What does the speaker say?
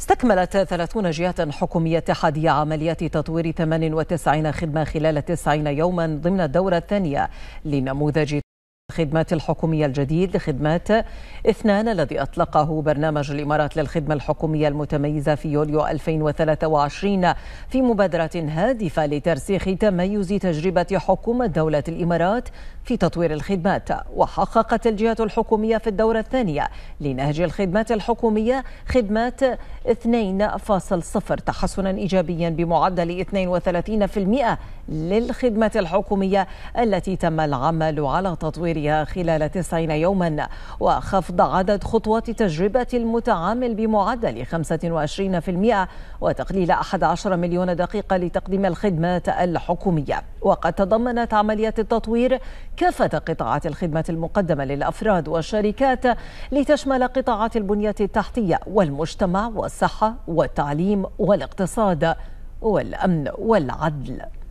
استكملت 30 جهة حكومية اتحادية عمليات تطوير 98 خدمة خلال 90 يوما ضمن الدورة الثانية لنموذج خدمات الحكومية الجديد لخدمات اثنان الذي أطلقه برنامج الإمارات للخدمة الحكومية المتميزة في يوليو 2023 في مبادرة هادفة لترسيخ تميز تجربة حكومة دولة الإمارات في تطوير الخدمات وحققت الجهة الحكومية في الدورة الثانية لنهج الخدمات الحكومية خدمات 2.0 تحسنا إيجابيا بمعدل 32% للخدمات الحكومية التي تم العمل على تطويرها العملية خلال 90 يوما وخفض عدد خطوات تجربة المتعامل بمعدل 25% وتقليل 11 مليون دقيقة لتقديم الخدمات الحكومية وقد تضمنت عملية التطوير كافة قطاعات الخدمة المقدمة للأفراد والشركات لتشمل قطاعات البنية التحتية والمجتمع والصحة والتعليم والاقتصاد والأمن والعدل